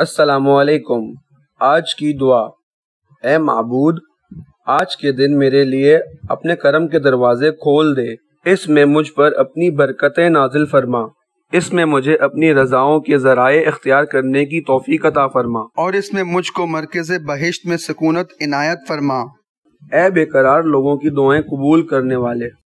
असलकुम आज की दुआ ए मबूद आज के दिन मेरे लिए अपने करम के दरवाजे खोल दे इसमें मुझ पर अपनी बरकतें नाजिल फरमा इसमें मुझे अपनी रजाओं के जराए इख्तियार करने की तोफ़ी अता फरमा और इसमें मुझको मरकज़ बहिश्त में सकूनत इनायत फरमा ए बेकरार लोगों की दुआएं कबूल करने वाले